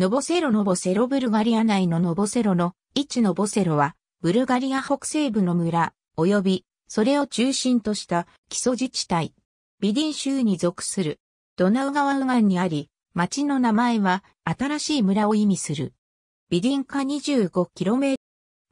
ノボセロノボセロブルガリア内のノボセロの置ノボセロは、ブルガリア北西部の村、及び、それを中心とした基礎自治体、ビディン州に属する、ドナウ川右岸にあり、町の名前は新しい村を意味する。ビディン下 25km。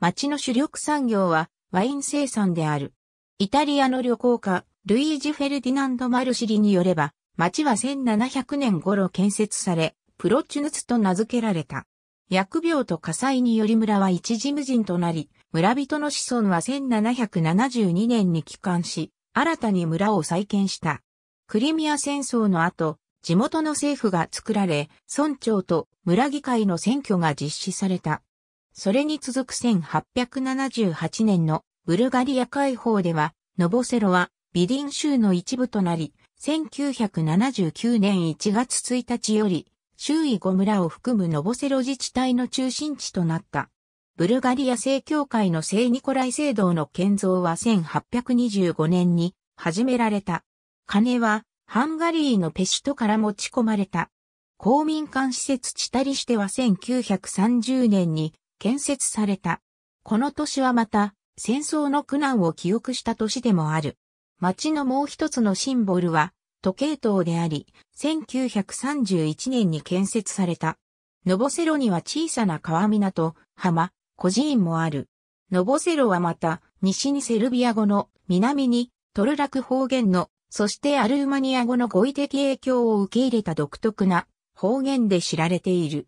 町の主力産業はワイン生産である。イタリアの旅行家、ルイージ・フェルディナンド・マルシリによれば、町は1700年頃建設され、プロチュヌツと名付けられた。薬病と火災により村は一時無人となり、村人の子孫は1772年に帰還し、新たに村を再建した。クリミア戦争の後、地元の政府が作られ、村長と村議会の選挙が実施された。それに続く1878年のブルガリア解放では、ノボセロはビディン州の一部となり、1979年1月1日より周囲5村を含むノボセロ自治体の中心地となった。ブルガリア正教会の聖ニコライ聖堂の建造は1825年に始められた。金はハンガリーのペシュトから持ち込まれた。公民館施設チタリシテは1930年に建設された。この年はまた戦争の苦難を記憶した年でもある。町のもう一つのシンボルは時計塔であり、1931年に建設された。ノボセロには小さな川港、浜、孤児院もある。ノボセロはまた、西にセルビア語の、南に、トルラク方言の、そしてアルーマニア語の語彙的影響を受け入れた独特な方言で知られている。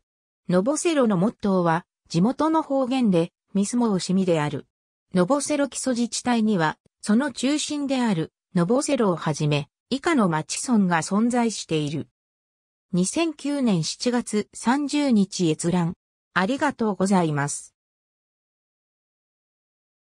ノボセロのモットーは、地元の方言で、ミスモウシミである。ノボセロ基礎自治体には、その中心である、ノボセロをはじめ、以下の町村が存在している。2009年7月30日閲覧。ありがとうございます。